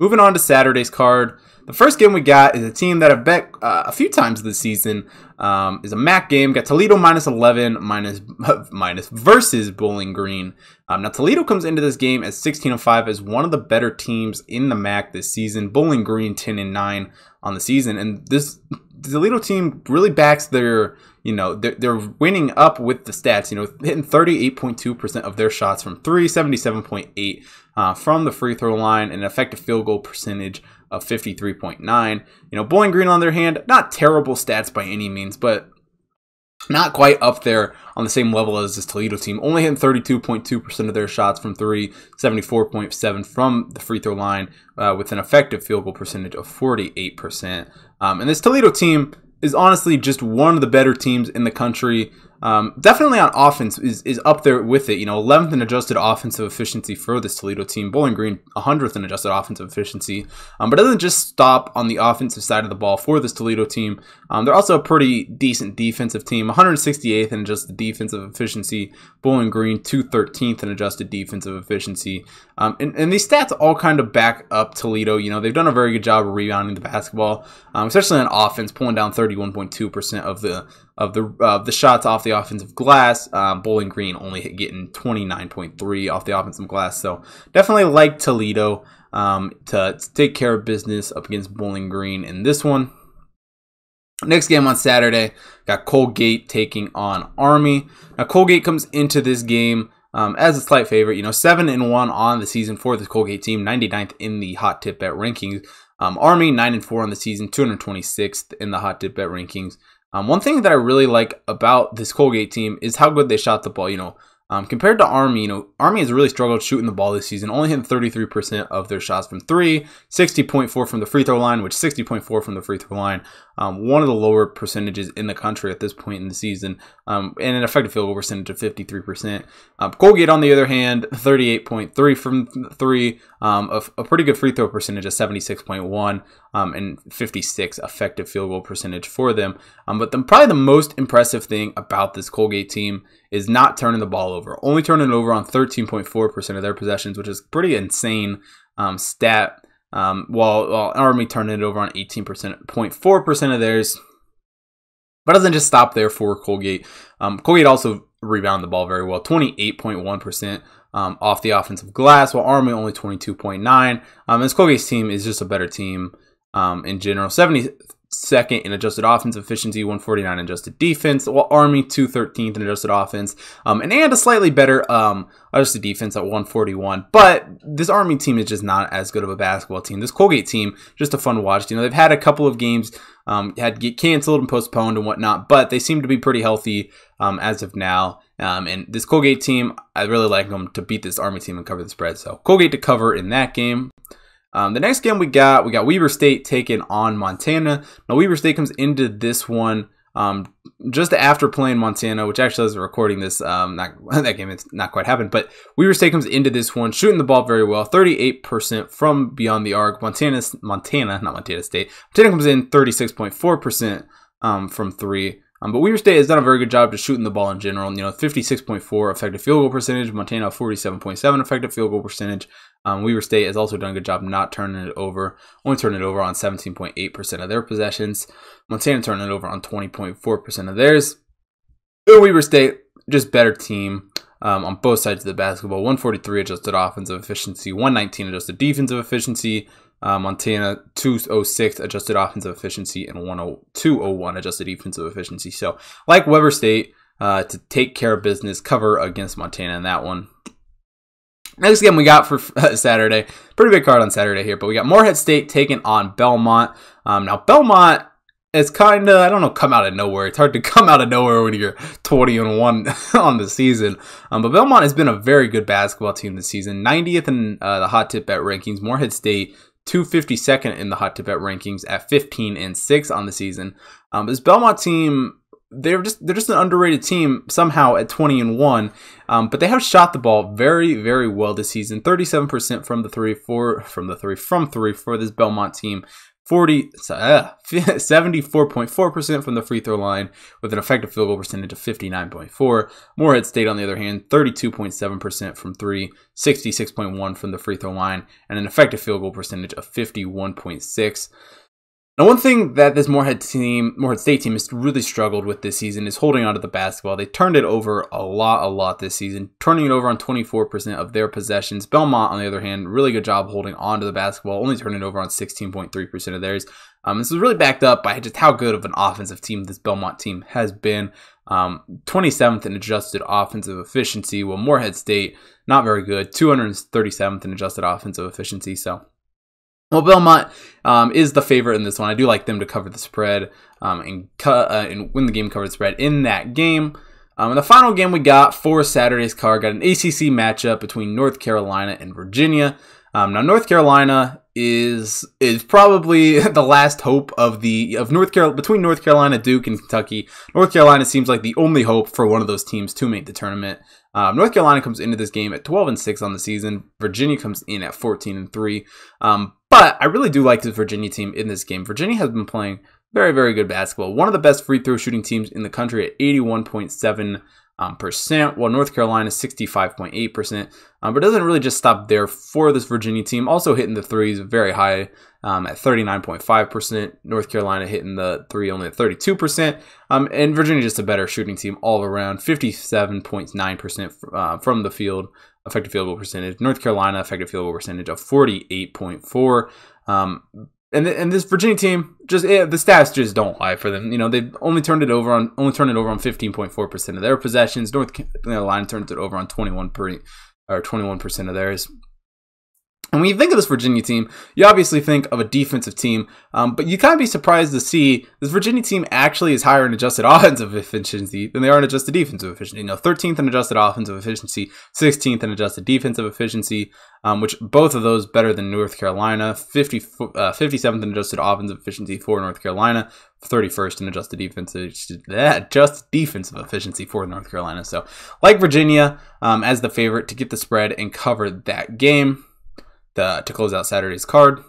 Moving on to Saturday's card. The first game we got is a team that I've bet uh, a few times this season. Um, is a MAC game. Got Toledo minus 11 minus, minus versus Bowling Green. Um, now Toledo comes into this game at 16 and 5 as one of the better teams in the MAC this season. Bowling Green 10 and 9 on the season, and this Toledo team really backs their you know, they're, they're winning up with the stats, you know, hitting 38.2% of their shots from three, 77.8 uh, from the free throw line, and an effective field goal percentage of 53.9. You know, Bowling Green on their hand, not terrible stats by any means, but not quite up there on the same level as this Toledo team, only hitting 32.2% of their shots from three, 74.7 from the free throw line, uh, with an effective field goal percentage of 48%. Um, and this Toledo team, is honestly just one of the better teams in the country. Um, definitely on offense is, is up there with it. You know, 11th in adjusted offensive efficiency for this Toledo team. Bowling Green, 100th in adjusted offensive efficiency. Um, but it doesn't just stop on the offensive side of the ball for this Toledo team. Um, they're also a pretty decent defensive team. 168th in adjusted defensive efficiency. Bowling Green, 213th in adjusted defensive efficiency. Um, and, and these stats all kind of back up Toledo. You know, they've done a very good job of rebounding the basketball, um, especially on offense, pulling down 31.2% of the of the the shots off the offensive glass. Um, Bowling Green only getting 29.3 off the offensive glass. So definitely like Toledo um, to, to, take care of business up against Bowling Green in this one. Next game on Saturday, got Colgate taking on Army. Now Colgate comes into this game um, as a slight favorite. You know, seven and one on the season for this Colgate team, 99th in the hot tip bet rankings. Um, Army nine and four on the season, 226th in the hot tip bet rankings. Um, one thing that I really like about this Colgate team is how good they shot the ball. You know, um, compared to Army, you know, Army has really struggled shooting the ball this season, only hitting 33% of their shots from three, 60.4 from the free throw line, which 60.4 from the free throw line, um, one of the lower percentages in the country at this point in the season, um, and an effective field goal percentage of 53%. Um, Colgate, on the other hand, 38.3 from three, um, a, a, pretty good free throw percentage of 76.1, um, and 56 effective field goal percentage for them. but the, probably the most impressive thing about this Colgate team is not turning the ball over. Only turning it over on 13.4% of their possessions, which is pretty insane um, stat. Um, while, while Army turning it over on eighteen point four percent of theirs. But doesn't just stop there for Colgate. Um, Colgate also rebounded the ball very well, 28.1%. Um, off the offensive glass, while Army only 22.9. Um, this Colgate's team is just a better team um, in general. 70, second in adjusted offense efficiency, 149 adjusted defense, while Army 213th in adjusted offense, um, and, and a slightly better um, adjusted defense at 141. But this Army team is just not as good of a basketball team. This Colgate team, just a fun watch. You know, they've had a couple of games um, had get canceled and postponed and whatnot, but they seem to be pretty healthy um, as of now. Um, and this Colgate team, I really like them to beat this Army team and cover the spread. So Colgate to cover in that game. Um, the next game we got, we got Weber State taking on Montana. Now, Weber State comes into this one um, just after playing Montana, which actually as we're recording this, um, not, that game it's not quite happened, but Weaver State comes into this one shooting the ball very well, 38% from beyond the arc. Montana, Montana, not Montana State. Montana comes in 36.4% um, from three. Um, but Weaver State has done a very good job just shooting the ball in general. You know, 56.4 effective field goal percentage, Montana 47.7 effective field goal percentage. Um, Weaver State has also done a good job not turning it over, only turning it over on 17.8% of their possessions. Montana turning it over on 20.4% of theirs. But Weaver State, just better team um, on both sides of the basketball. 143 adjusted offensive efficiency, 119 adjusted defensive efficiency. Uh, Montana 206 adjusted offensive efficiency and 10201 adjusted defensive efficiency. So, like Weber State, uh, to take care of business, cover against Montana in that one. Next game we got for uh, Saturday, pretty big card on Saturday here, but we got Morehead State taking on Belmont. Um, now, Belmont it's kind of I don't know come out of nowhere. It's hard to come out of nowhere when you're 20 and one on the season. Um, but Belmont has been a very good basketball team this season. 90th in uh, the hot tip bet rankings. Moorhead State 252nd in the hot Tibet rankings at 15 and 6 on the season. Um, this Belmont team, they're just they're just an underrated team somehow at 20 and 1, um, but they have shot the ball very very well this season. 37% from the three, four from the three from three for this Belmont team. 40, uh, 74.4% from the free throw line with an effective field goal percentage of 59.4. Moorhead State, on the other hand, 32.7% from three, 66.1 from the free throw line, and an effective field goal percentage of 51.6. Now, one thing that this Moorhead team, Moorhead State team, has really struggled with this season is holding onto the basketball. They turned it over a lot, a lot this season, turning it over on 24% of their possessions. Belmont, on the other hand, really good job holding onto the basketball, only turning it over on 16.3% of theirs. Um, this is really backed up by just how good of an offensive team this Belmont team has been. Um, 27th in adjusted offensive efficiency, while Moorhead State, not very good, 237th in adjusted offensive efficiency. So well, Belmont um, is the favorite in this one. I do like them to cover the spread um, and, cu- uh, and, win the game cover spread in that game. Um, and the final game we got for Saturday's card got an ACC matchup between North Carolina and Virginia. Um, now, North Carolina is is probably the last hope of the of North Carolina between North Carolina, Duke, and Kentucky. North Carolina seems like the only hope for one of those teams to make the tournament. Um, North Carolina comes into this game at 12 and six on the season. Virginia comes in at 14 and three. Um, but I really do like the Virginia team in this game. Virginia has been playing very very good basketball. One of the best free throw shooting teams in the country at 81.7 um, percent, while North Carolina 65.8 percent. Um, but it doesn't really just stop there for this Virginia team. Also hitting the threes very high um, at 39.5 percent. North Carolina hitting the three only at 32 percent. Um, and Virginia just a better shooting team all around, 57.9 percent uh, from the field effective field goal percentage. North Carolina effective field goal percentage of 48.4 and th- and this Virginia team just yeah, the stats just don't lie for them. You know they only turned it over on only turned it over on fifteen point four percent of their possessions. North Carolina turned it over on twenty one per or twenty one percent of theirs. And when you think of this Virginia team, you obviously think of a defensive team, um, but you kind of be surprised to see this Virginia team actually is higher in adjusted offensive efficiency than they are in adjusted defensive efficiency. You know, 13th in adjusted offensive efficiency, 16th in adjusted defensive efficiency, um, which both of those better than North Carolina. 50, uh, 57th in adjusted offensive efficiency for North Carolina, 31st in adjusted defensive that just defensive efficiency for North Carolina. So, like Virginia, um, as the favorite to get the spread and cover that game the, to close out Saturday's card.